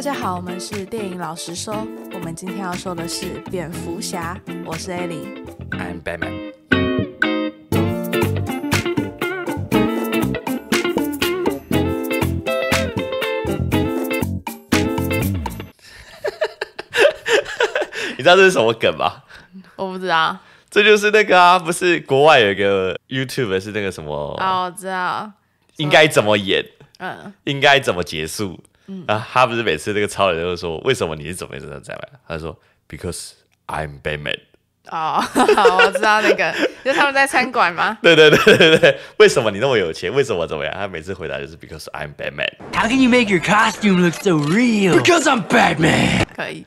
大家好，我们是电影老实说，我们今天要说的是《蝙蝠侠》，我是艾利，I'm Batman。你知道这是什么梗吗？我不知道，这就是那个啊，不是国外有一个 YouTube 是那个什么？哦，我知道，应该怎么演？嗯，应该怎么结束？啊，他不是每次那个超人就说：“为什么你是怎么怎么怎么他说：“Because I'm Batman。”哦，我知道那个，就他们在餐馆吗？对对对对对。为什么你那么有钱？为什么怎么样？他每次回答就是：“Because I'm Batman。” How can you make your costume look so real? Because I'm Batman。可以。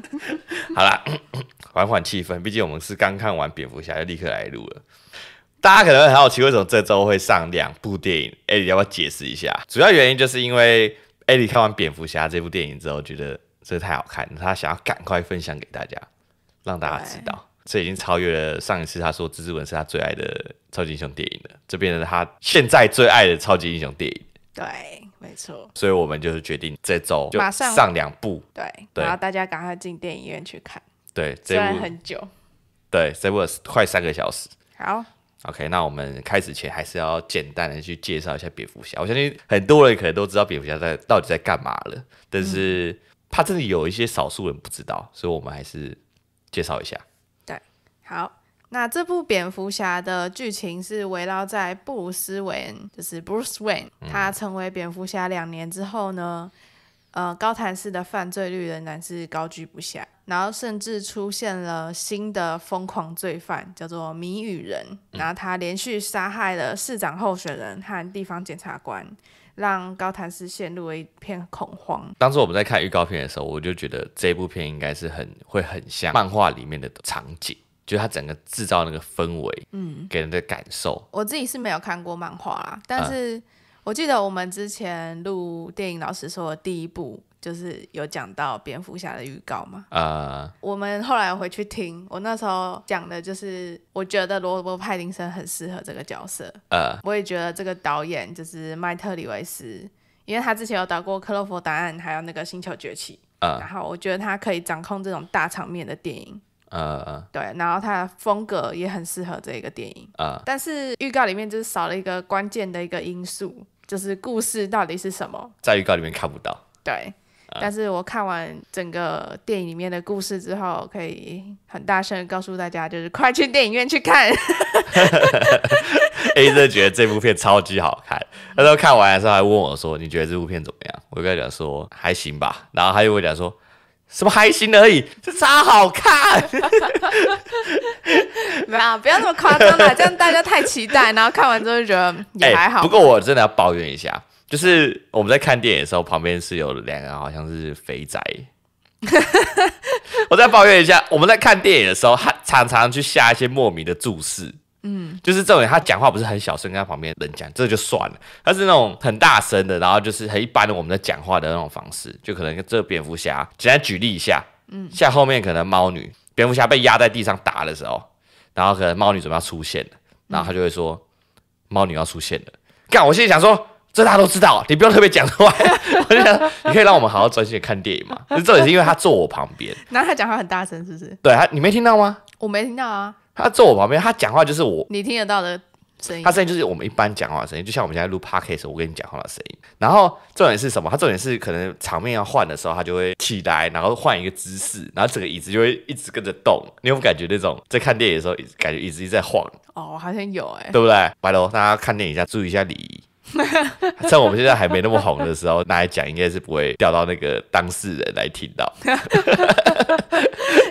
好了，缓缓气氛，毕竟我们是刚看完蝙蝠侠，就立刻来录了。大家可能很好奇，为什么这周会上两部电影？哎，你要不要解释一下？主要原因就是因为。艾莉看完《蝙蝠侠》这部电影之后，觉得这太好看，他想要赶快分享给大家，让大家知道，这已经超越了上一次他说《蜘蛛人》是他最爱的超级英雄电影了，这变成他现在最爱的超级英雄电影。对，没错。所以我们就是决定这周马上上两部，对，然后大家赶快进电影院去看。对，这部很久，对，这部快三个小时。好。OK，那我们开始前还是要简单的去介绍一下蝙蝠侠。我相信很多人可能都知道蝙蝠侠在到底在干嘛了，但是怕真的有一些少数人不知道，所以我们还是介绍一下。对，好，那这部蝙蝠侠的剧情是围绕在布鲁斯韦恩，就是 Bruce Wayne，他成为蝙蝠侠两年之后呢，呃，高谭市的犯罪率仍然是高居不下。然后甚至出现了新的疯狂罪犯，叫做谜语人。然后他连续杀害了市长候选人和地方检察官，让高谭市陷入一片恐慌。当时我们在看预告片的时候，我就觉得这部片应该是很会很像漫画里面的场景，就是他整个制造那个氛围，嗯，给人的感受。我自己是没有看过漫画啦，但是我记得我们之前录电影老师说的第一部。就是有讲到蝙蝠侠的预告嘛？呃，我们后来回去听，我那时候讲的就是，我觉得罗伯派廷森很适合这个角色。呃，我也觉得这个导演就是麦特里维斯，因为他之前有导过《克洛佛档案》，还有那个《星球崛起》。嗯，然后我觉得他可以掌控这种大场面的电影。嗯对，然后他的风格也很适合这个电影。啊，但是预告里面就是少了一个关键的一个因素，就是故事到底是什么，在预告里面看不到。对。但是我看完整个电影里面的故事之后，可以很大声告诉大家，就是快去电影院去看。A 真的觉得这部片超级好看，那时候看完的时候还问我说：“你觉得这部片怎么样？”我跟他讲说：“还行吧。”然后他又会讲说：“什么还行而已？超好看！”没有，不要那么夸张啦，这样大家太期待，然后看完之后就觉得也 还好。不过我真的要抱怨一下。就是我们在看电影的时候，旁边是有两个好像是肥宅。我再抱怨一下，我们在看电影的时候，他常常去下一些莫名的注视。嗯，就是这种他讲话不是很小声，跟他旁边人讲，这就算了。他是那种很大声的，然后就是很一般的我们在讲话的那种方式。就可能这蝙蝠侠，简单举例一下，嗯，像后面可能猫女，蝙蝠侠被压在地上打的时候，然后可能猫女准备要出现了，然后他就会说：“猫女要出现了。”看，我现在想说。这大家都知道，你不用特别讲出来。我就想，你可以让我们好好专心看电影嘛。这这也是因为他坐我旁边。然后他讲话很大声，是不是？对，他你没听到吗？我没听到啊。他坐我旁边，他讲话就是我。你听得到的声音？他声音就是我们一般讲话的声音，就像我们现在录 podcast，我跟你讲话的声音。然后重点是什么？他重点是可能场面要换的时候，他就会起来，然后换一个姿势，然后整个椅子就会一直跟着动。你有没感觉那种在看电影的时候，感觉椅子一直在晃？哦，好像有哎，对不对？拜喽，大家看电影一下注意一下礼仪。趁 我们现在还没那么红的时候，拿来讲应该是不会掉到那个当事人来听到。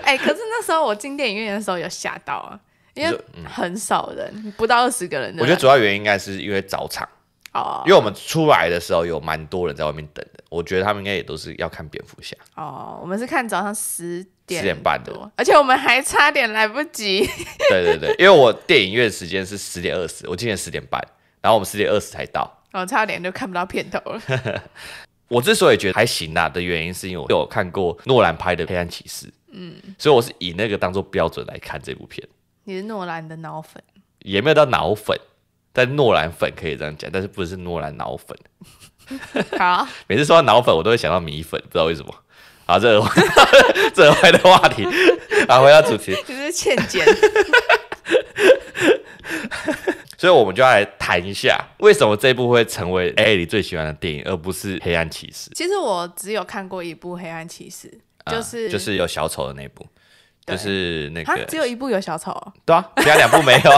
哎，可是那时候我进电影院的时候有吓到啊，因为很少人，不到二十个人。我觉得主要原因应该是因为早场哦，因为我们出来的时候有蛮多人在外面等的，我觉得他们应该也都是要看蝙蝠侠哦。我们是看早上十点、十点半的，而且我们还差点来不及。对对对，因为我电影院时间是十点二十，我今天十点半。然后我们十点二十才到，哦，差点就看不到片头了。我之所以觉得还行啊的原因，是因为我有看过诺兰拍的《黑暗骑士》，嗯，所以我是以那个当做标准来看这部片。你是诺兰的脑粉？也没有到脑粉，但诺兰粉可以这样讲，但是不是诺兰脑粉。好，每次说到脑粉，我都会想到米粉，不知道为什么。好，这这坏的话题，啊，回到主题，就是欠剪。所以我们就要来谈一下，为什么这部会成为 A 里最喜欢的电影，而不是《黑暗骑士》？其实我只有看过一部《黑暗骑士》，就是就是有小丑的那部，就是那个只有一部有小丑，对啊，其他两部没有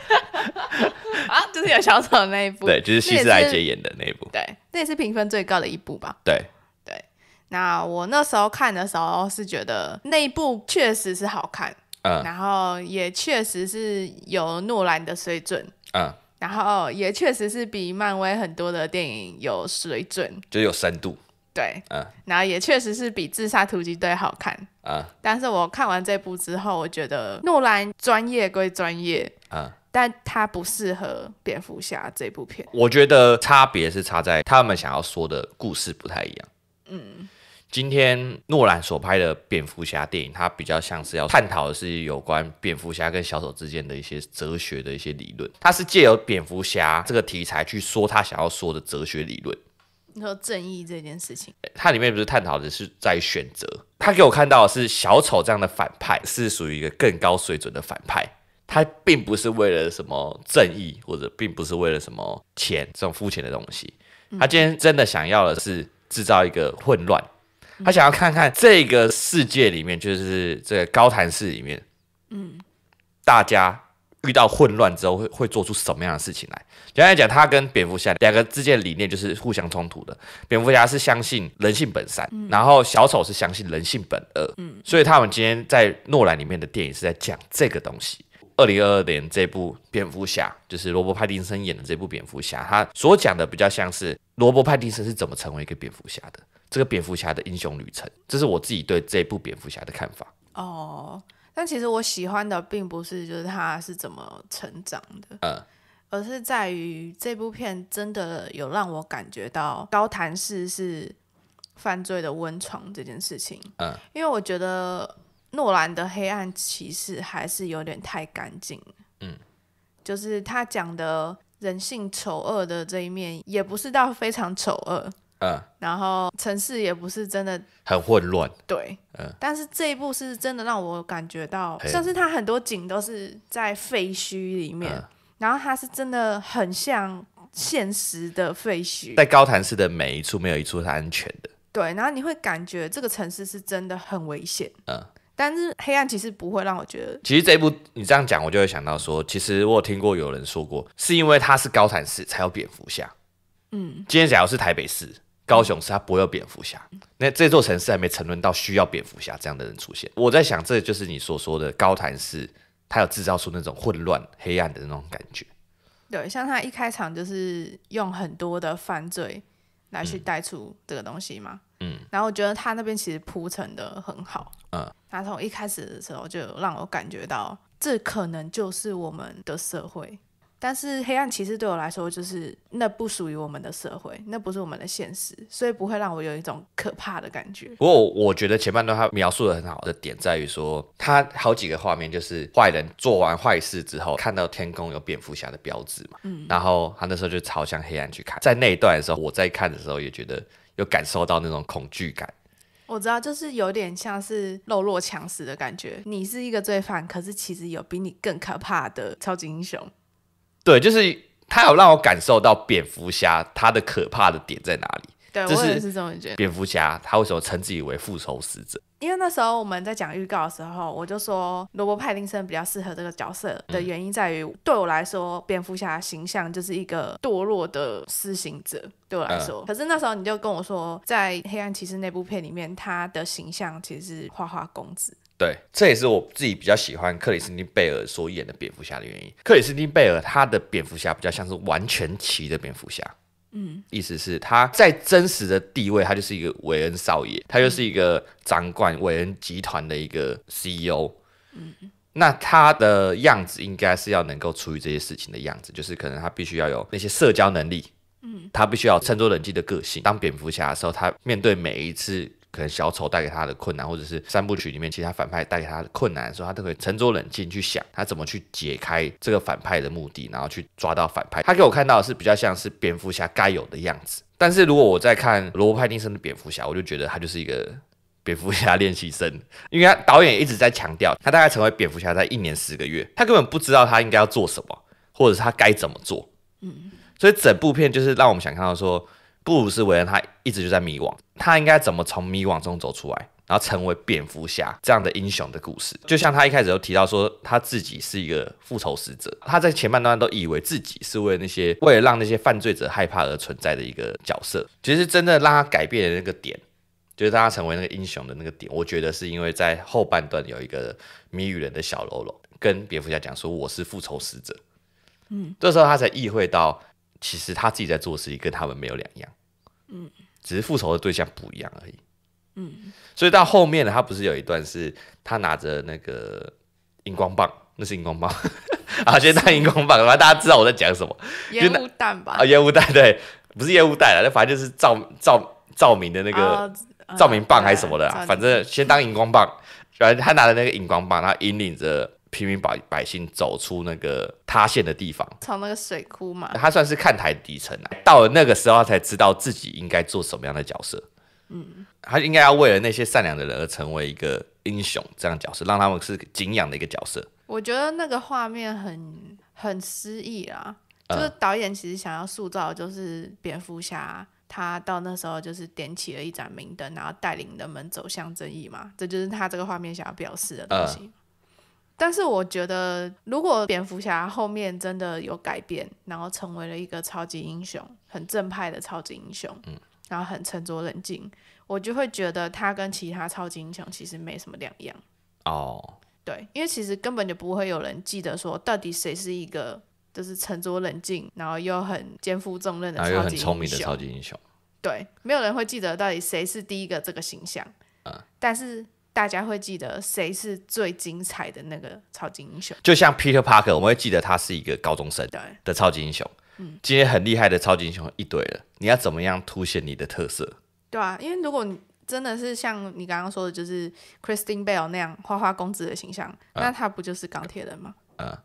啊，就是有小丑的那一部，对，就是希斯莱杰演的那一部，对，那也是评分最高的一部吧？对对，那我那时候看的时候是觉得那一部确实是好看。嗯，然后也确实是有诺兰的水准，嗯，然后也确实是比漫威很多的电影有水准，就有深度，对，嗯，然后也确实是比自杀突击队好看，啊，但是我看完这部之后，我觉得诺兰专业归专业，嗯，但他不适合蝙蝠侠这部片，我觉得差别是差在他们想要说的故事不太一样，嗯。今天诺兰所拍的蝙蝠侠电影，它比较像是要探讨的是有关蝙蝠侠跟小丑之间的一些哲学的一些理论。它是借由蝙蝠侠这个题材去说他想要说的哲学理论。你说正义这件事情，它里面不是探讨的是在选择。他给我看到的是小丑这样的反派是属于一个更高水准的反派，他并不是为了什么正义或者并不是为了什么钱这种肤浅的东西。他今天真的想要的是制造一个混乱。他想要看看这个世界里面，就是这个高谭市里面，嗯，大家遇到混乱之后会会做出什么样的事情来？简单讲，他跟蝙蝠侠两个之间的理念就是互相冲突的。蝙蝠侠是相信人性本善，然后小丑是相信人性本恶。嗯，所以他们今天在诺兰里面的电影是在讲这个东西。二零二二年这部蝙蝠侠，就是罗伯·派丁森演的这部蝙蝠侠，他所讲的比较像是罗伯·派丁森是怎么成为一个蝙蝠侠的。这个蝙蝠侠的英雄旅程，这是我自己对这部蝙蝠侠的看法。哦，但其实我喜欢的并不是就是他是怎么成长的，嗯，而是在于这部片真的有让我感觉到高谭市是犯罪的温床这件事情。嗯，因为我觉得诺兰的黑暗骑士还是有点太干净，嗯，就是他讲的人性丑恶的这一面，也不是到非常丑恶。嗯，然后城市也不是真的很混乱，对，嗯，但是这一部是真的让我感觉到，像是它很多景都是在废墟里面，然后它是真的很像现实的废墟，在高潭市的每一处没有一处是安全的，对，然后你会感觉这个城市是真的很危险，嗯，但是黑暗其实不会让我觉得，其实这一部你这样讲，我就会想到说，其实我有听过有人说过，是因为它是高潭市才有蝙蝠侠，嗯，今天假如是台北市。高雄他会有蝙蝠侠，那这座城市还没沉沦到需要蝙蝠侠这样的人出现。我在想，这就是你所说的高潭市，他有制造出那种混乱、黑暗的那种感觉。对，像他一开场就是用很多的犯罪来去带出这个东西嘛。嗯，然后我觉得他那边其实铺陈的很好。嗯，他从一开始的时候就让我感觉到，这可能就是我们的社会。但是黑暗骑士对我来说，就是那不属于我们的社会，那不是我们的现实，所以不会让我有一种可怕的感觉。不过我觉得前半段他描述的很好的点在于说，他好几个画面就是坏人做完坏事之后，看到天空有蝙蝠侠的标志嘛，嗯，然后他那时候就朝向黑暗去看。在那一段的时候，我在看的时候也觉得有感受到那种恐惧感。我知道，就是有点像是弱强食的感觉。你是一个罪犯，可是其实有比你更可怕的超级英雄。对，就是他有让我感受到蝙蝠侠他的可怕的点在哪里。对我也是这么觉得。蝙蝠侠他为什么称自己为复仇使者？因为那时候我们在讲预告的时候，我就说罗伯派丁森比较适合这个角色的原因在于，对我来说蝙蝠侠形象就是一个堕落的施行者。对我来说，可是那时候你就跟我说，在黑暗骑士那部片里面，他的形象其实花花公子。对，这也是我自己比较喜欢克里斯汀·贝尔所演的蝙蝠侠的原因。克里斯汀·贝尔他的蝙蝠侠比较像是完全型的蝙蝠侠，嗯，意思是他在真实的地位，他就是一个韦恩少爷，他就是一个掌管韦恩集团的一个 CEO，嗯，那他的样子应该是要能够处理这些事情的样子，就是可能他必须要有那些社交能力，嗯，他必须要沉着冷静的个性。当蝙蝠侠的时候，他面对每一次。可能小丑带给他的困难，或者是三部曲里面其他反派带给他的困难，的时候他都会沉着冷静去想他怎么去解开这个反派的目的，然后去抓到反派。他给我看到的是比较像是蝙蝠侠该有的样子。但是如果我在看罗伯派丁森的蝙蝠侠，我就觉得他就是一个蝙蝠侠练习生，因为他导演一直在强调他大概成为蝙蝠侠在一年十个月，他根本不知道他应该要做什么，或者是他该怎么做。嗯，所以整部片就是让我们想看到说。布鲁斯韦恩他一直就在迷惘，他应该怎么从迷惘中走出来，然后成为蝙蝠侠这样的英雄的故事。就像他一开始就提到说，他自己是一个复仇使者，他在前半段都以为自己是为那些为了让那些犯罪者害怕而存在的一个角色。其实真的让他改变的那个点，就是让他成为那个英雄的那个点，我觉得是因为在后半段有一个谜语人的小喽啰跟蝙蝠侠讲说我是复仇使者，嗯，这时候他才意会到。其实他自己在做事情跟他们没有两样，嗯，只是复仇的对象不一样而已，嗯。所以到后面呢，他不是有一段是他拿着那个荧光棒，那是荧光棒，啊，先当荧光棒，然后大家知道我在讲什么。烟雾弹吧？啊，烟雾弹，对，不是烟雾弹了，那反正就是照照照明的那个照明棒还是什么的，反正先当荧光棒。反正他拿着那个荧光棒，他引领着。平民百百姓走出那个塌陷的地方，从那个水库嘛，他算是看台底层来，到了那个时候，他才知道自己应该做什么样的角色。嗯，他应该要为了那些善良的人而成为一个英雄，这样角色让他们是敬仰的一个角色。我觉得那个画面很很诗意啦，就是导演其实想要塑造，就是蝙蝠侠他到那时候就是点起了一盏明灯，然后带领人们走向正义嘛，这就是他这个画面想要表示的东西。但是我觉得，如果蝙蝠侠后面真的有改变，然后成为了一个超级英雄，很正派的超级英雄，嗯，然后很沉着冷静，我就会觉得他跟其他超级英雄其实没什么两样。哦，对，因为其实根本就不会有人记得说，到底谁是一个就是沉着冷静，然后又很肩负重任的超级英雄。聪明的超级英雄。对，没有人会记得到底谁是第一个这个形象。嗯，但是。大家会记得谁是最精彩的那个超级英雄？就像 Peter Parker，我们会记得他是一个高中生的超级英雄。嗯，今天很厉害的超级英雄一堆了，你要怎么样凸显你的特色？对啊，因为如果你真的是像你刚刚说的，就是 c h r i s t i n e Bell 那样花花公子的形象，那他不就是钢铁人吗？嗯，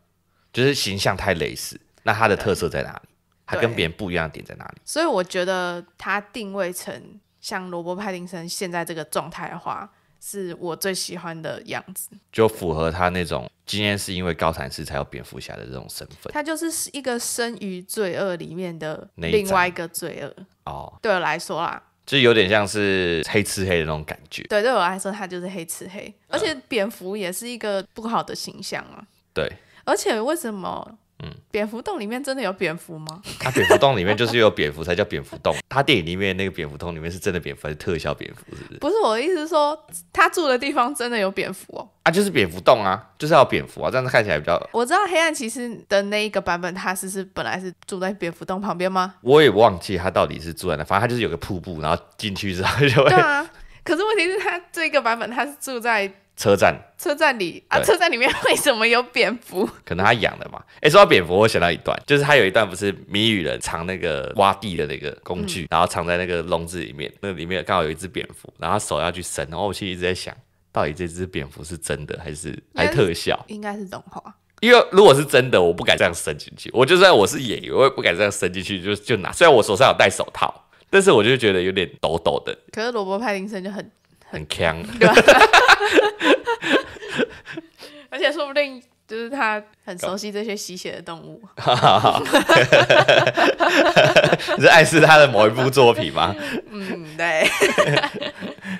就是形象太类似，那他的特色在哪里？他跟别人不一样的点在哪里？所以我觉得他定位成像罗伯派丁森现在这个状态的话。是我最喜欢的样子，就符合他那种今天是因为高谭市才有蝙蝠侠的这种身份，他就是一个生于罪恶里面的另外一个罪恶哦。对我来说啦，就有点像是黑吃黑的那种感觉。对，对我来说，他就是黑吃黑，而且蝙蝠也是一个不好的形象啊。对，而且为什么？嗯，蝙蝠洞里面真的有蝙蝠吗？它蝙蝠洞里面就是有蝙蝠才叫蝙蝠洞。它电影里面那个蝙蝠洞里面是真的蝙蝠还是特效蝙蝠？是不是？不是，我的意思是说，他住的地方真的有蝙蝠哦。啊，就是蝙蝠洞啊，就是要蝙蝠啊，这样子看起来比较。我知道黑暗骑士的那一个版本，他是是本来是住在蝙蝠洞旁边吗？我也忘记他到底是住在哪，反正他就是有个瀑布，然后进去之后就会。对啊，可是问题是他这个版本，他是住在。车站，车站里啊，车站里面为什么有蝙蝠？可能他养的嘛。哎，说到蝙蝠，我想到一段，就是他有一段不是谜语人藏那个挖地的那个工具，然后藏在那个笼子里面，那里面刚好有一只蝙蝠，然后手要去伸，然后我其实一直在想，到底这只蝙蝠是真的还是还特效？应该是动画，因为如果是真的，我不敢这样伸进去。我就算我是演员，我也不敢这样伸进去，就就拿。虽然我手上有戴手套，但是我就觉得有点抖抖的。可是罗伯派林森就很。很强，对 而且说不定就是他很熟悉这些吸血的动物。你是爱是他的某一部作品吗？嗯，对。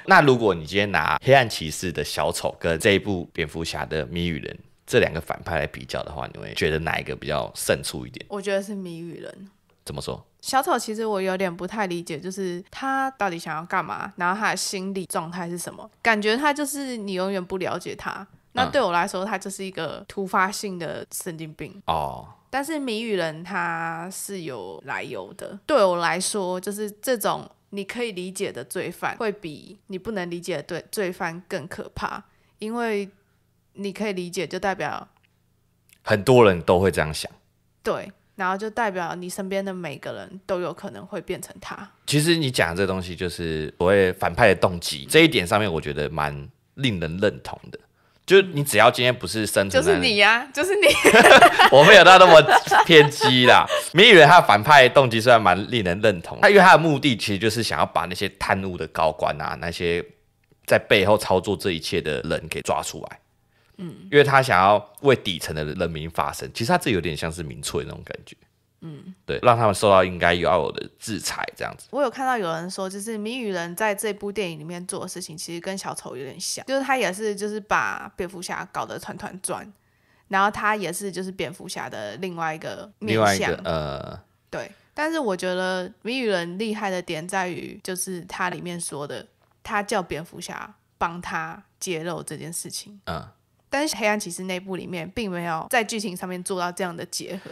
那如果你今天拿《黑暗骑士》的小丑跟这一部《蝙蝠侠》的谜语人这两个反派来比较的话，你会觉得哪一个比较胜出一点？我觉得是谜语人。怎么说？小丑其实我有点不太理解，就是他到底想要干嘛，然后他的心理状态是什么？感觉他就是你永远不了解他。那对我来说，他就是一个突发性的神经病哦。但是谜语人他是有来由的。对我来说，就是这种你可以理解的罪犯，会比你不能理解的对罪犯更可怕，因为你可以理解，就代表很多人都会这样想。对。然后就代表你身边的每个人都有可能会变成他。其实你讲的这东西就是所谓反派的动机这一点上面，我觉得蛮令人认同的。就你只要今天不是生存，就是你呀，就是你。我没有到那么偏激啦。你以为他反派动机虽然蛮令人认同，他因为他的目的其实就是想要把那些贪污的高官啊，那些在背后操作这一切的人给抓出来。嗯，因为他想要为底层的人民发声，其实他这有点像是民粹那种感觉。嗯，对，让他们受到应该要有的制裁这样子。我有看到有人说，就是谜语人在这部电影里面做的事情，其实跟小丑有点像，就是他也是就是把蝙蝠侠搞得团团转，然后他也是就是蝙蝠侠的另外一个另外一个呃，对。但是我觉得谜语人厉害的点在于，就是他里面说的，他叫蝙蝠侠帮他揭露这件事情。嗯。但是《黑暗骑士》那部里面并没有在剧情上面做到这样的结合。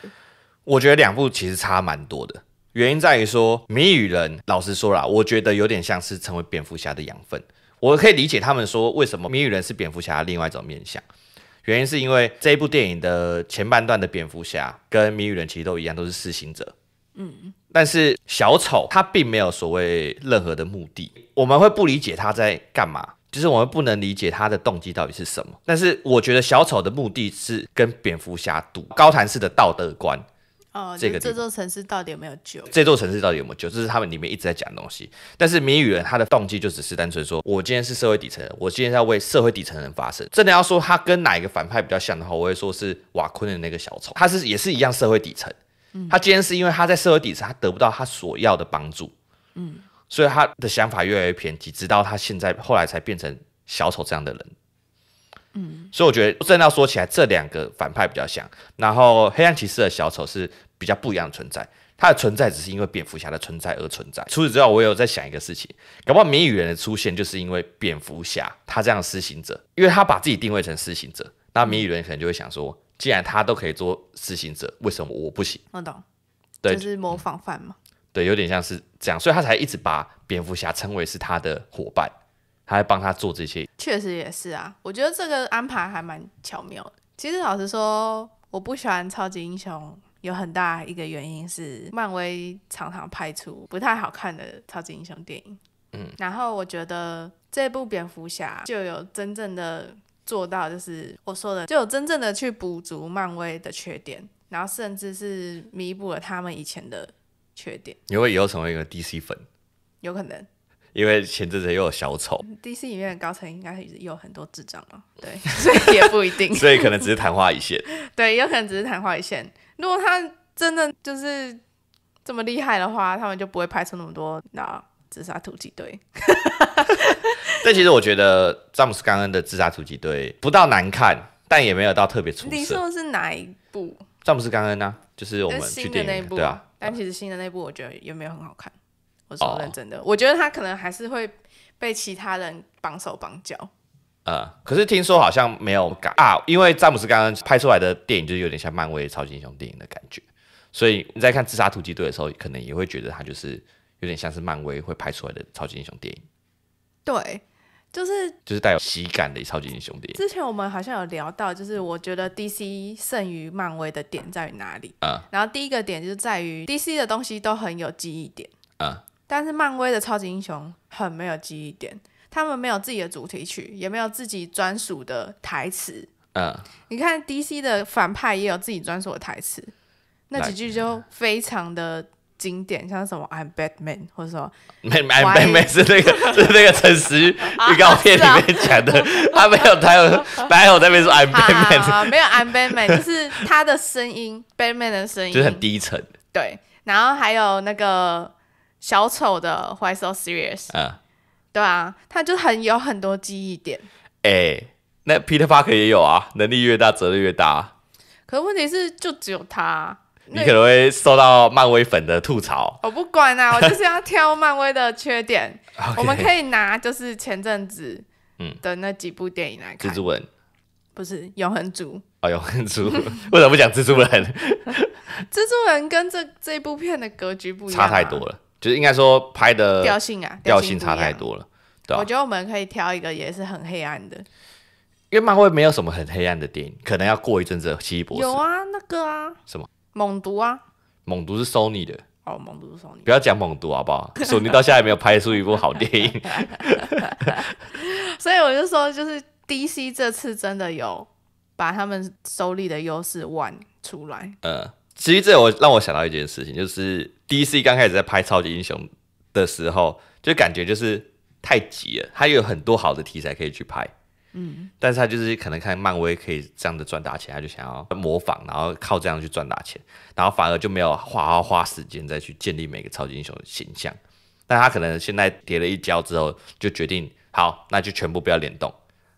我觉得两部其实差蛮多的，原因在于说谜语人，老实说啦，我觉得有点像是成为蝙蝠侠的养分。我可以理解他们说为什么谜语人是蝙蝠侠另外一种面相，原因是因为这一部电影的前半段的蝙蝠侠跟谜语人其实都一样，都是施行者。嗯，但是小丑他并没有所谓任何的目的，我们会不理解他在干嘛。就是我们不能理解他的动机到底是什么，但是我觉得小丑的目的是跟蝙蝠侠赌高谭式的道德观。哦，这个这座城市到底有没有救？这座城市到底有没有救？这是他们里面一直在讲的东西。但是谜语人他的动机就只是单纯说，我今天是社会底层，我今天要为社会底层人发声。真的要说他跟哪一个反派比较像的话，我会说是瓦昆的那个小丑，他是也是一样社会底层。嗯，他今天是因为他在社会底层，他得不到他所要的帮助。嗯。所以他的想法越来越偏激，直到他现在后来才变成小丑这样的人。嗯，所以我觉得的要说起来，这两个反派比较像，然后黑暗骑士的小丑是比较不一样的存在。他的存在只是因为蝙蝠侠的存在而存在。除此之外，我有在想一个事情，搞不好谜语人的出现就是因为蝙蝠侠他这样的施行者，因为他把自己定位成施行者，那谜语人可能就会想说，既然他都可以做施行者，为什么我不行？我懂，对，就是模仿犯嘛。对，有点像是这样，所以他才一直把蝙蝠侠称为是他的伙伴，他还帮他做这些。确实也是啊，我觉得这个安排还蛮巧妙的。其实老实说，我不喜欢超级英雄，有很大一个原因是漫威常常拍出不太好看的超级英雄电影。嗯，然后我觉得这部蝙蝠侠就有真正的做到，就是我说的，就有真正的去补足漫威的缺点，然后甚至是弥补了他们以前的。缺点你会以后成为一个 DC 粉，有可能，因为前阵子又有小丑。DC 里面的高层应该是有很多智障啊，对，所以也不一定，所以可能只是昙花一现。对，有可能只是昙花一现。如果他真的就是这么厉害的话，他们就不会拍出那么多那自杀突击队。但其实我觉得詹姆斯·冈恩的《自杀突击队》不到难看，但也没有到特别出色。你说的是哪一部？詹姆斯·冈恩啊，就是我们去电影院对啊，但其实新的那部我觉得也没有很好看，我是认真的。我觉得他可能还是会被其他人绑手绑脚。呃，可是听说好像没有改啊，因为詹姆斯刚刚拍出来的电影就有点像漫威超级英雄电影的感觉，所以你在看《自杀突击队》的时候，可能也会觉得他就是有点像是漫威会拍出来的超级英雄电影。对。就是就是带有喜感的超级英雄电影。之前我们好像有聊到，就是我觉得 D C 胜于漫威的点在于哪里？嗯，然后第一个点就是在于 D C 的东西都很有记忆点。嗯，但是漫威的超级英雄很没有记忆点，他们没有自己的主题曲，也没有自己专属的台词。嗯，你看 D C 的反派也有自己专属的台词，那几句就非常的。经典像什么 I'm Batman，或者说没没 n 是那个 是那个陈市预告片里面讲的，他没有他有他有 在那边说 I'm Batman，没有 I'm Batman，就是他的声音 Batman 的声音，就是很低沉。对，然后还有那个小丑的 Why So Serious，嗯，对啊，他就很有很多记忆点。哎，那 Peter Parker 也有啊，能力越大，责任越大。可问题是，就只有他。你可能会受到漫威粉的吐槽。我不管啊，我就是要挑漫威的缺点。我们可以拿就是前阵子嗯的那几部电影来看。蜘蛛人不是永恒族啊，永恒族？为什么不讲蜘蛛人呢？蜘蛛人跟这这部片的格局不一，样、差太多了。就是应该说拍的调性啊，调性差太多了。我觉得我们可以挑一个也是很黑暗的，因为漫威没有什么很黑暗的电影，可能要过一阵子奇异博士有啊，那个啊什么？猛毒啊！猛毒是 Sony 的哦，猛毒是 Sony。不要讲猛毒好不好？索 尼到现在没有拍出一部好电影，所以我就说，就是 D C 这次真的有把他们手里的优势玩出来。嗯，其实这我让我想到一件事情，就是 D C 刚开始在拍超级英雄的时候，就感觉就是太急了，他有很多好的题材可以去拍。嗯，但是他就是可能看漫威可以这样的赚大钱，他就想要模仿，然后靠这样去赚大钱，然后反而就没有好好花时间再去建立每个超级英雄的形象。那他可能现在跌了一跤之后，就决定好，那就全部不要联动，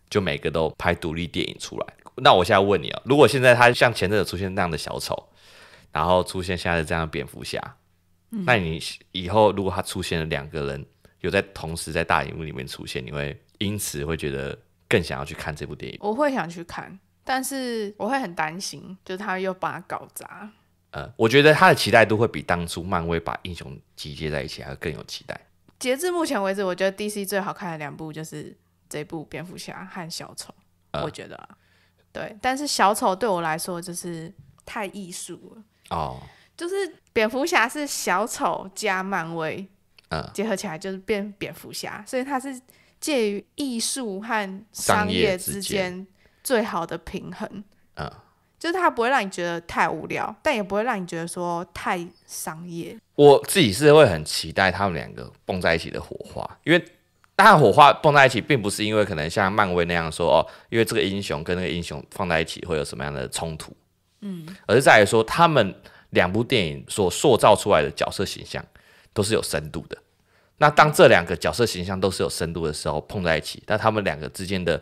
就每个都拍独立电影出来。那我现在问你啊，如果现在他像前阵子出现那样的小丑，然后出现现在这样蝙蝠侠，那你以后如果他出现了两个人有在同时在大荧幕里面出现，你会因此会觉得？更想要去看这部电影，我会想去看，但是我会很担心，就是他又把它搞砸。呃，我觉得他的期待度会比当初漫威把英雄集结在一起还要更有期待。截至目前为止，我觉得 DC 最好看的两部就是这部蝙蝠侠和小丑。我觉得，对，但是小丑对我来说就是太艺术了。哦，就是蝙蝠侠是小丑加漫威，嗯，结合起来就是变蝙蝠侠，所以他是。介于艺术和商业之间最好的平衡，就是它不会让你觉得太无聊，但也不会让你觉得说太商业。我自己是会很期待他们两个蹦在一起的火花，因为然火花蹦在一起，并不是因为可能像漫威那样说哦，因为这个英雄跟那个英雄放在一起会有什么样的冲突，嗯，而是在于说他们两部电影所塑造出来的角色形象都是有深度的。那当这两个角色形象都是有深度的时候，碰在一起，那他们两个之间的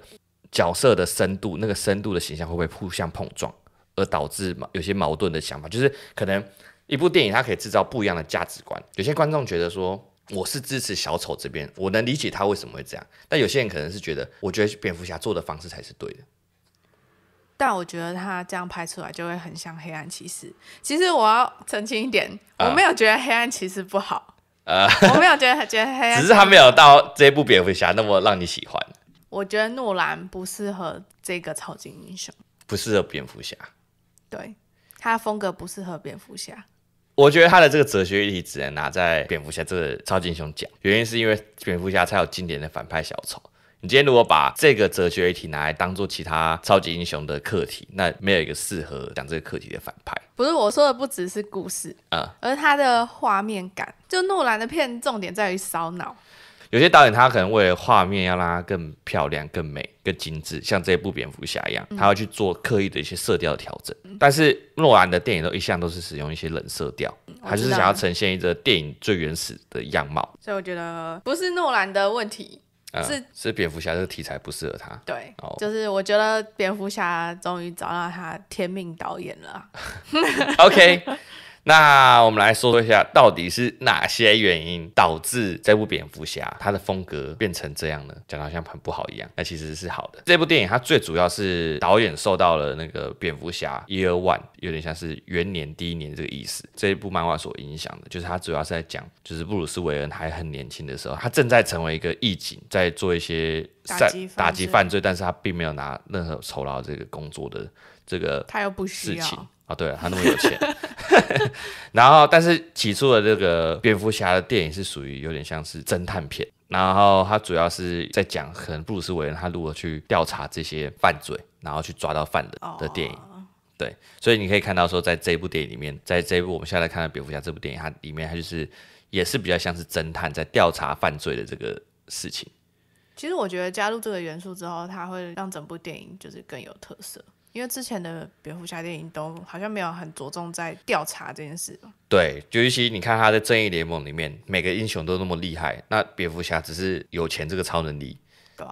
角色的深度，那个深度的形象会不会互相碰撞，而导致有些矛盾的想法？就是可能一部电影它可以制造不一样的价值观，有些观众觉得说我是支持小丑这边，我能理解他为什么会这样，但有些人可能是觉得，我觉得蝙蝠侠做的方式才是对的。但我觉得他这样拍出来就会很像黑暗骑士。其实我要澄清一点，我没有觉得黑暗骑士不好。呃，我没有觉得觉得黑，只是他没有到这部蝙蝠侠那么让你喜欢。我觉得诺兰不适合这个超级英雄，不适合蝙蝠侠，对，他的风格不适合蝙蝠侠。我觉得他的这个哲学议题只能拿在蝙蝠侠这个超级英雄讲，原因是因为蝙蝠侠才有经典的反派小丑。你今天如果把这个哲学议题拿来当做其他超级英雄的课题，那没有一个适合讲这个课题的反派。不是我说的，不只是故事啊，而他的画面感，就诺兰的片重点在于烧脑。有些导演他可能为了画面要让它更漂亮、更美、更精致，像这一部蝙蝠侠一样，他要去做刻意的一些色调的调整。但是诺兰的电影都一向都是使用一些冷色调，就是想要呈现一个电影最原始的样貌。所以我觉得不是诺兰的问题。是是蝙蝠侠这个题材不适合他，对，就是我觉得蝙蝠侠终于找到他天命导演了，OK。那我们来说一下，到底是哪些原因导致这部蝙蝠侠他的风格变成这样呢？讲到像很不好一样，那其实是好的。这部电影它最主要是导演受到了那个蝙蝠侠 One，有点像是元年第一年这个意思这一部漫画所影响的，就是它主要是在讲，就是布鲁斯韦恩还很年轻的时候，他正在成为一个义警，在做一些打击打击犯罪，但是他并没有拿任何酬劳这个工作的这个他又不需要。哦，对了，他那么有钱，然后但是起初的这个蝙蝠侠的电影是属于有点像是侦探片，然后他主要是在讲可能布鲁斯韦恩他如何去调查这些犯罪，然后去抓到犯人的电影，对，所以你可以看到说在这部电影里面，在这一部我们现在看到蝙蝠侠这部电影，它里面它就是也是比较像是侦探在调查犯罪的这个事情。其实我觉得加入这个元素之后，它会让整部电影就是更有特色。因为之前的蝙蝠侠电影都好像没有很着重在调查这件事吧？对，尤其你看他在正义联盟里面，每个英雄都那么厉害，那蝙蝠侠只是有钱这个超能力，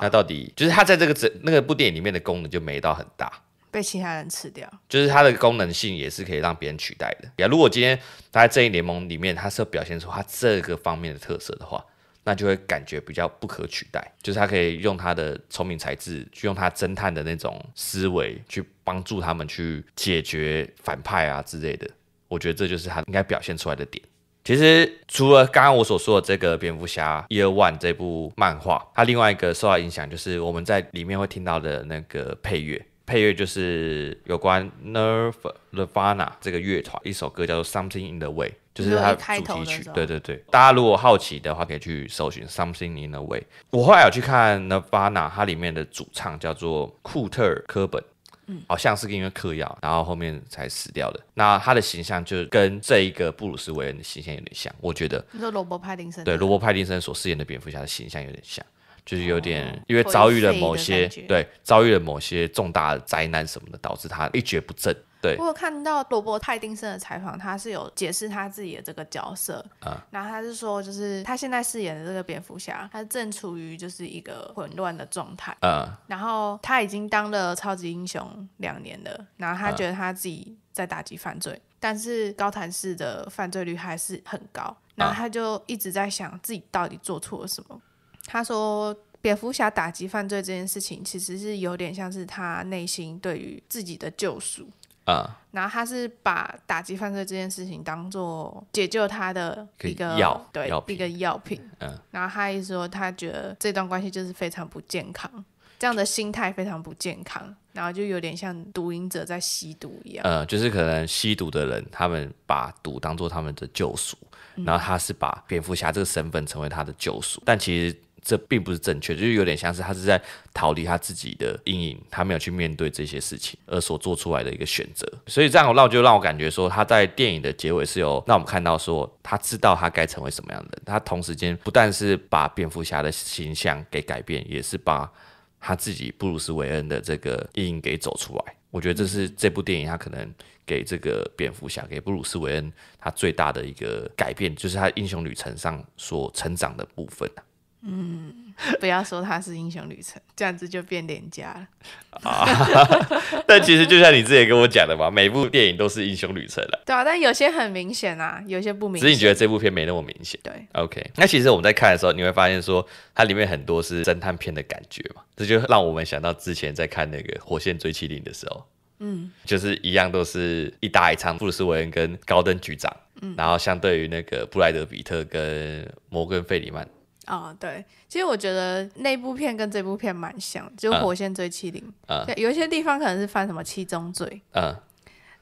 那到底就是他在这个整那个部电影里面的功能就没到很大，被其他人吃掉，就是它的功能性也是可以让别人取代的。如果今天他在正义联盟里面，他是表现出他这个方面的特色的话。那就会感觉比较不可取代，就是他可以用他的聪明才智，去用他侦探的那种思维去帮助他们去解决反派啊之类的。我觉得这就是他应该表现出来的点。其实除了刚刚我所说的这个《蝙蝠侠：Year One 这部漫画，它另外一个受到影响就是我们在里面会听到的那个配乐，配乐就是有关 Nerve Havana 这个乐团一首歌叫做《Something in the Way》。就是它主题曲，对对对，大家如果好奇的话，可以去搜寻《Something in a Way》。我后来有去看《n i r v a n a 它里面的主唱叫做库特·科本，嗯，好像是因为嗑药，然后后面才死掉的。那他的形象就跟这一个布鲁斯·韦恩的形象有点像，我觉得。你说罗伯·派丁森？对，罗伯·派丁森所饰演的蝙蝠侠的形象有点像，就是有点因为遭遇了某些对遭遇了某些重大的灾难什么的，导致他一蹶不振。我有看到罗伯·泰丁森的采访，他是有解释他自己的这个角色。啊，然后他是说，就是他现在饰演的这个蝙蝠侠，他正处于就是一个混乱的状态。嗯，然后他已经当了超级英雄两年了，然后他觉得他自己在打击犯罪，但是高谭市的犯罪率还是很高，然后他就一直在想自己到底做错了什么。他说，蝙蝠侠打击犯罪这件事情，其实是有点像是他内心对于自己的救赎。啊，然后他是把打击犯罪这件事情当做解救他的一个药，对，一个药品。嗯，然后他一说，他觉得这段关系就是非常不健康，这样的心态非常不健康，然后就有点像毒瘾者在吸毒一样。呃，就是可能吸毒的人，他们把毒当做他们的救赎，然后他是把蝙蝠侠这个身份成为他的救赎，但其实。这并不是正确，就是有点像是他是在逃离他自己的阴影，他没有去面对这些事情而所做出来的一个选择。所以这样我就让我感觉说他在电影的结尾是有让我们看到说他知道他该成为什么样的，他同时间不但是把蝙蝠侠的形象给改变，也是把他自己布鲁斯韦恩的这个阴影给走出来。我觉得这是这部电影他可能给这个蝙蝠侠给布鲁斯韦恩他最大的一个改变，就是他英雄旅程上所成长的部分啊。嗯，不要说它是英雄旅程，这样子就变廉价了。啊，但其实就像你之前跟我讲的嘛，每部电影都是英雄旅程了。对啊，但有些很明显啊，有些不明显。所以你觉得这部片没那么明显？对，OK。那其实我们在看的时候，你会发现说它里面很多是侦探片的感觉嘛，这就让我们想到之前在看那个《火线追麒零的时候，嗯，就是一样都是一大一唱，布鲁斯·文恩跟高登局长，嗯，然后相对于那个布莱德·比特跟摩根·费里曼。啊，对，其实我觉得那部片跟这部片蛮像，就火线追缉令》。啊，有一些地方可能是犯什么七宗罪。嗯。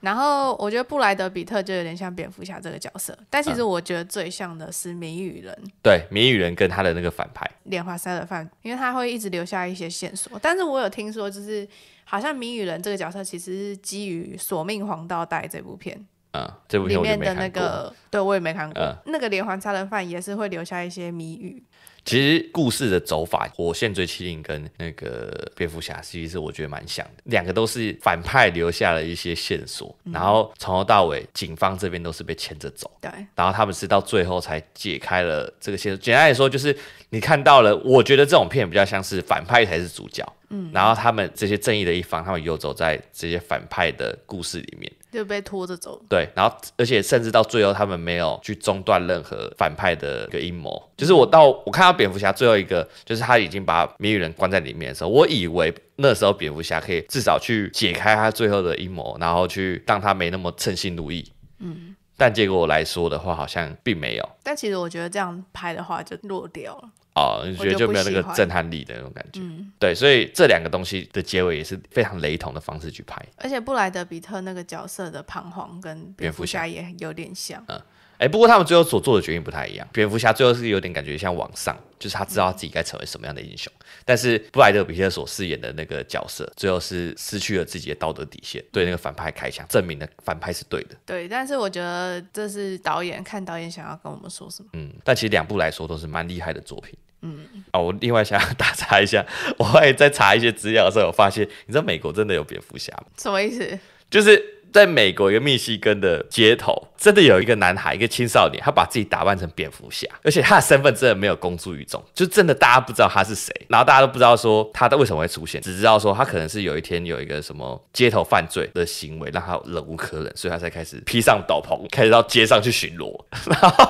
然后我觉得布莱德比特就有点像蝙蝠侠这个角色，但其实我觉得最像的是谜语人。对，谜语人跟他的那个反派莲花三的反，因为他会一直留下一些线索。但是我有听说，就是好像谜语人这个角色其实是基于《索命黄道带》这部片。嗯，这部片里面的那个，对我也没看过。那个连环杀人犯也是会留下一些谜语。其实故事的走法，《火线追麒麟》跟那个《蝙蝠侠》其实是我觉得蛮像的，两个都是反派留下了一些线索，然后从头到尾警方这边都是被牵着走。对，然后他们是到最后才解开了这个线索。简单来说，就是你看到了，我觉得这种片比较像是反派才是主角。嗯，然后他们这些正义的一方，他们游走在这些反派的故事里面，就被拖着走。对，然后而且甚至到最后，他们没有去中断任何反派的一个阴谋。就是我到我看到蝙蝠侠最后一个，就是他已经把谜语人关在里面的时候，我以为那时候蝙蝠侠可以至少去解开他最后的阴谋，然后去让他没那么称心如意。嗯。但结果来说的话，好像并没有。但其实我觉得这样拍的话，就弱掉了。哦，你觉得就没有那个震撼力的那种感觉？对，所以这两个东西的结尾也是非常雷同的方式去拍。而且布莱德比特那个角色的彷徨跟蝙蝠侠也有点像。嗯。哎，不过他们最后所做的决定不太一样。蝙蝠侠最后是有点感觉像往上，就是他知道自己该成为什么样的英雄。但是布莱德比特所饰演的那个角色，最后是失去了自己的道德底线，对那个反派开枪，证明了反派是对的。对，但是我觉得这是导演看导演想要跟我们说什么。嗯，但其实两部来说都是蛮厉害的作品。嗯啊，我另外想要 打查一下，我后来在查一些资料的时候，我发现你知道美国真的有蝙蝠侠吗？什么意思？就是。在美国一个密西根的街头，真的有一个男孩，一个青少年，他把自己打扮成蝙蝠侠，而且他的身份真的没有公诸于众，就真的大家不知道他是谁，然后大家都不知道说他为什么会出现，只知道说他可能是有一天有一个什么街头犯罪的行为让他忍无可忍，所以他才开始披上斗篷，开始到街上去巡逻。然哈，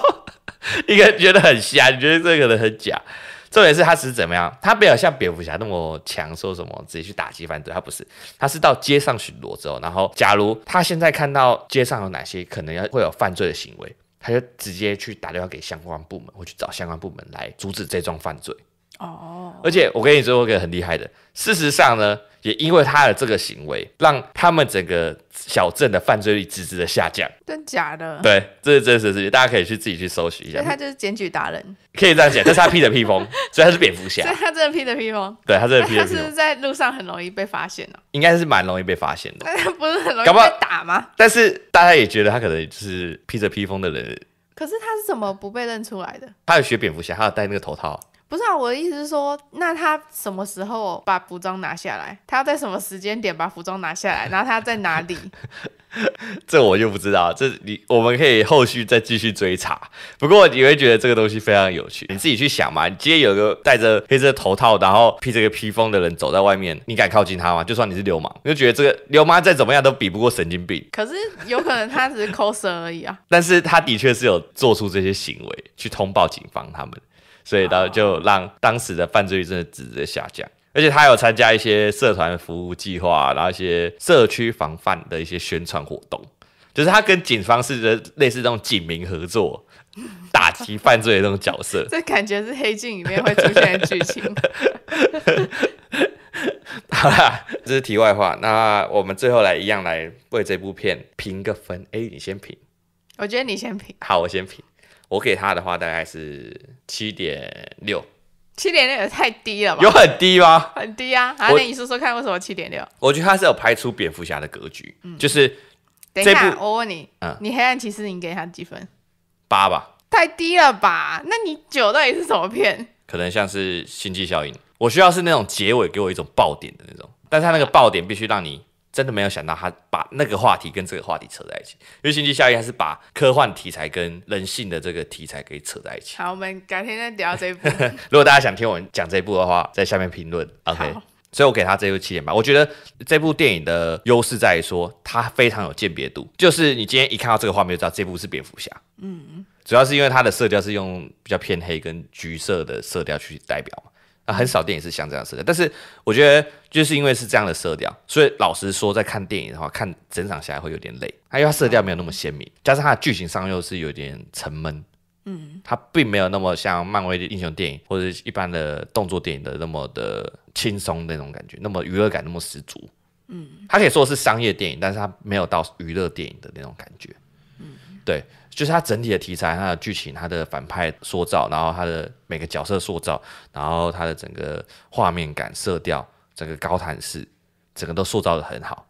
应该觉得很瞎，你觉得这个可能很假？重点是他是怎么样？他没有像蝙蝠侠那么强，说什么直接去打击犯罪。他不是，他是到街上巡逻之后，然后假如他现在看到街上有哪些可能要会有犯罪的行为，他就直接去打电话给相关部门，或去找相关部门来阻止这桩犯罪。哦，而且我跟你说一个很厉害的，事实上呢。也因为他的这个行为，让他们整个小镇的犯罪率直直的下降。真假的？对，这是真实事情，大家可以去自己去搜寻一下。他就是检举达人，可以这样讲，但是他披着披风，所以他是蝙蝠侠。所以，他真的披着披风。对他真的披着。他是在路上很容易被发现哦。应该是蛮容易被发现的，不是很容易被打吗？但是大家也觉得他可能就是披着披风的人。可是他是怎么不被认出来的？他有学蝙蝠侠，他有戴那个头套。不是啊，我的意思是说，那他什么时候把服装拿下来？他要在什么时间点把服装拿下来？然后他在哪里？这我就不知道。这你我们可以后续再继续追查。不过你会觉得这个东西非常有趣，你自己去想嘛。你今天有个戴着黑色头套，然后披着个披风的人走在外面，你敢靠近他吗？就算你是流氓，你就觉得这个流氓再怎么样都比不过神经病。可是有可能他只是抠舌而已啊。但是他的确是有做出这些行为去通报警方他们。所以呢，就让当时的犯罪率真的直直下降，而且他有参加一些社团服务计划，然后一些社区防范的一些宣传活动，就是他跟警方是类似这种警民合作打击犯罪的那种角色。这感觉是黑镜里面会出现的剧情。好啦，这是题外话。那我们最后来一样来为这部片评个分。哎，你先评。我觉得你先评。好，我先评。我给他的话大概是七点六，七点六也太低了吧？有很低吗？很低啊！啊，那你说说看，为什么七点六？我觉得他是有拍出蝙蝠侠的格局，就是……等一下，我问你，嗯，你黑暗骑士你给他几分？八吧？太低了吧？那你九到底是什么片？可能像是星际效应，我需要是那种结尾给我一种爆点的那种，但是他那个爆点必须让你。真的没有想到他把那个话题跟这个话题扯在一起，因为《星际效应》还是把科幻题材跟人性的这个题材给扯在一起。好，我们改天再聊这部。如果大家想听我讲这部的话，在下面评论。OK。所以，我给他这部七点八。我觉得这部电影的优势在于说，它非常有鉴别度，就是你今天一看到这个画面，就知道这部是蝙蝠侠。嗯，主要是因为它的色调是用比较偏黑跟橘色的色调去代表嘛。很少电影是像这样色的，但是我觉得就是因为是这样的色调，所以老实说，在看电影的话，看整场下来会有点累，因为它色调没有那么鲜明，加上它的剧情上又是有点沉闷，嗯，它并没有那么像漫威的英雄电影或者一般的动作电影的那么的轻松那种感觉，那么娱乐感那么十足，嗯，它可以说是商业电影，但是它没有到娱乐电影的那种感觉。对，就是它整体的题材、它的剧情、它的反派塑造，然后它的每个角色塑造，然后它的整个画面感、色调、整个高弹式，整个都塑造的很好。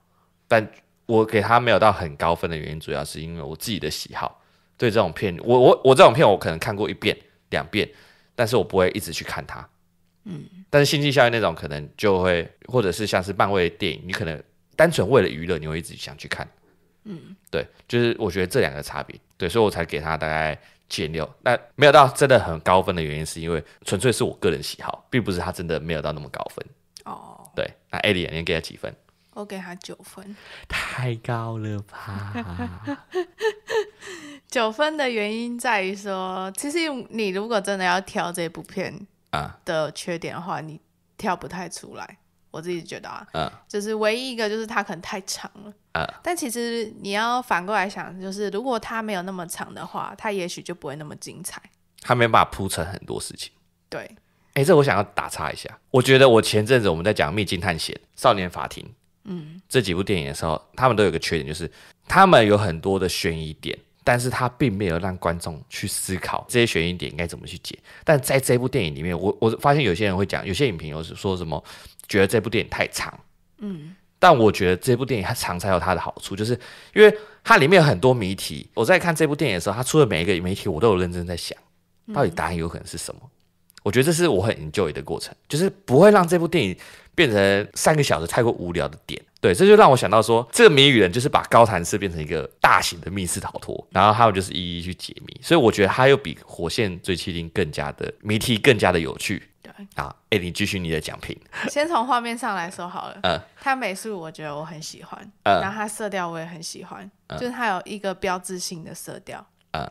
但我给它没有到很高分的原因，主要是因为我自己的喜好。对这种片，我我我这种片，我可能看过一遍、两遍，但是我不会一直去看它。嗯，但是星际效应那种可能就会，或者是像是威的电影，你可能单纯为了娱乐，你会一直想去看。嗯，对，就是我觉得这两个差别，对，所以我才给他大概减六，那没有到真的很高分的原因，是因为纯粹是我个人喜好，并不是他真的没有到那么高分。哦，对，那艾莉，你给他几分？我给他九分，太高了吧？九分的原因在于说，其实你如果真的要挑这部片啊的缺点的话，你挑不太出来。我自己觉得啊，嗯，就是唯一一个就是它可能太长了。呃，但其实你要反过来想，就是如果它没有那么长的话，它也许就不会那么精彩。它没有法铺成很多事情。对，哎，这我想要打岔一下。我觉得我前阵子我们在讲《秘境探险》《少年法庭》嗯这几部电影的时候，他们都有个缺点，就是他们有很多的悬疑点，但是它并没有让观众去思考这些悬疑点应该怎么去解。但在这一部电影里面，我我发现有些人会讲，有些影评又是说什么，觉得这部电影太长，嗯。但我觉得这部电影它长才有它的好处，就是因为它里面有很多谜题。我在看这部电影的时候，它出的每一个谜题，我都有认真在想，到底答案有可能是什么。我觉得这是我很 enjoy 的过程，就是不会让这部电影变成三个小时太过无聊的点。对，这就让我想到说，这个谜语人就是把高谈式变成一个大型的密室逃脱，然后还有就是一一去解谜。所以我觉得它又比《火线追击令》更加的谜题，更加的有趣。啊，哎，你继续你的讲评。先从画面上来说好了。嗯，他美术我觉得我很喜欢。嗯，然后它色调我也很喜欢，就是它有一个标志性的色调。嗯，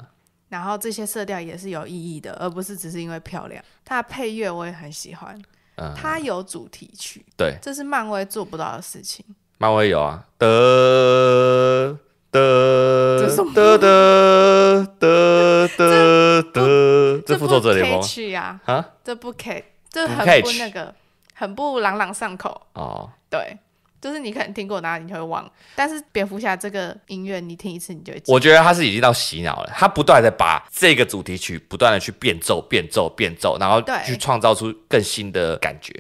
然后这些色调也是有意义的，而不是只是因为漂亮。它的配乐我也很喜欢。嗯，有主题曲。对，这是漫威做不到的事情。漫威有啊，得得得得得得得，这复仇者联盟啊？啊，这不可以。就很不那个，很不朗朗上口哦。对，就是你可能听过后你就会忘。但是蝙蝠侠这个音乐，你听一次你就。我觉得他是已经到洗脑了，他不断的把这个主题曲不断的去变奏、变奏、变奏，然后去创造出更新的感觉。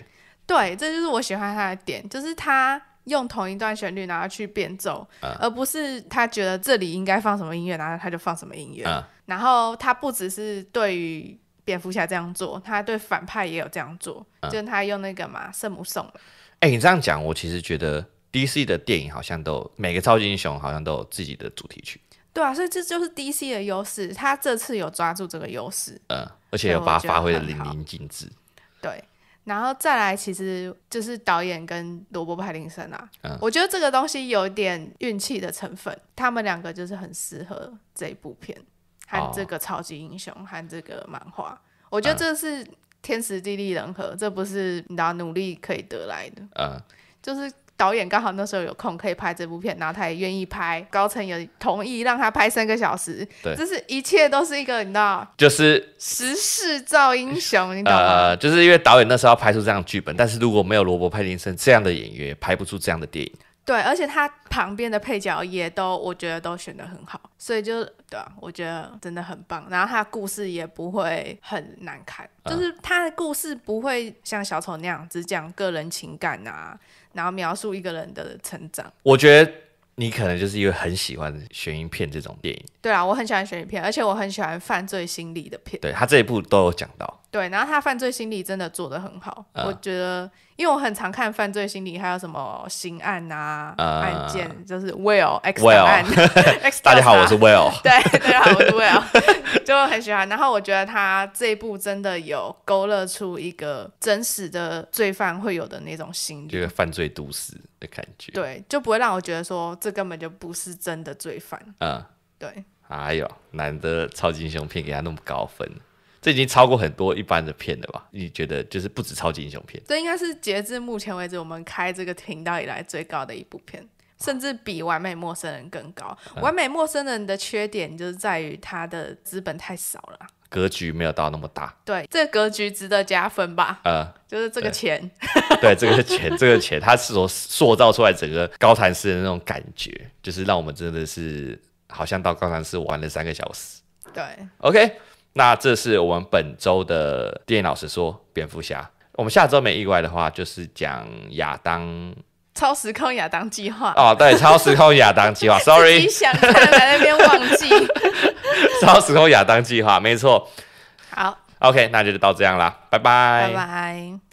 对，这就是我喜欢他的点，就是他用同一段旋律然后去变奏，而不是他觉得这里应该放什么音乐，然后他就放什么音乐。然后他不只是对于。蝙蝠侠这样做，他对反派也有这样做，就是他用那个嘛圣母颂哎，你这样讲，我其实觉得 D C 的电影好像都每个超级英雄好像都有自己的主题曲。对啊，所以这就是 D C 的优势，他这次有抓住这个优势，嗯，而且有把它发挥的淋漓尽致。对，然后再来，其实就是导演跟罗伯·派林森啊，我觉得这个东西有点运气的成分，他们两个就是很适合这一部片。和这个超级英雄，和这个漫画，我觉得这是天时地利人和，这不是你要努力可以得来的。嗯，就是导演刚好那时候有空可以拍这部片，然后他也愿意拍，高层也同意让他拍三个小时。对，这是一切都是一个你知道，就是时势造英雄，你懂吗？就是因为导演那时候要拍出这样的剧本，但是如果没有罗伯·派林森这样的演员，拍不出这样的电影。对，而且他旁边的配角也都我觉得都选得很好，所以就对，我觉得真的很棒。然后他故事也不会很难看，就是他的故事不会像小丑那样只讲个人情感啊，然后描述一个人的成长。我觉得你可能就是因为很喜欢悬疑片这种电影。对啊，我很喜欢悬疑片，而且我很喜欢犯罪心理的片。对他这一部都有讲到。对，然后他犯罪心理真的做得很好，我觉得，因为我很常看犯罪心理，还有什么刑案啊案件，就是 Will X Well 大家好，我是 Will。对，大家好，我是 Will。就很喜欢，然后我觉得他这一部真的有勾勒出一个真实的罪犯会有的那种心理，这个犯罪都市的感觉。对，就不会让我觉得说这根本就不是真的罪犯。嗯，对。哎呦，难得超级雄片给他那么高分。这已经超过很多一般的片了吧？你觉得就是不止超级英雄片，这应该是截至目前为止我们开这个频道以来最高的一部片，甚至比《完美陌生人》更高。《完美陌生人》的缺点就是在于它的资本太少了，格局没有到那么大。对，这个格局值得加分吧？呃，就是这个钱，对这个钱，这个钱，它所塑造出来整个高谭市的那种感觉，就是让我们真的是好像到高谭市玩了三个小时。对，OK。那这是我们本周的电影老师说《蝙蝠侠》。我们下周没意外的话，就是讲亚当超时空亚当计划。哦，对，超时空亚当计划。Sorry，想在那边忘记。超时空亚当计划，没错。好，OK，那就就到这样啦，拜拜，拜拜。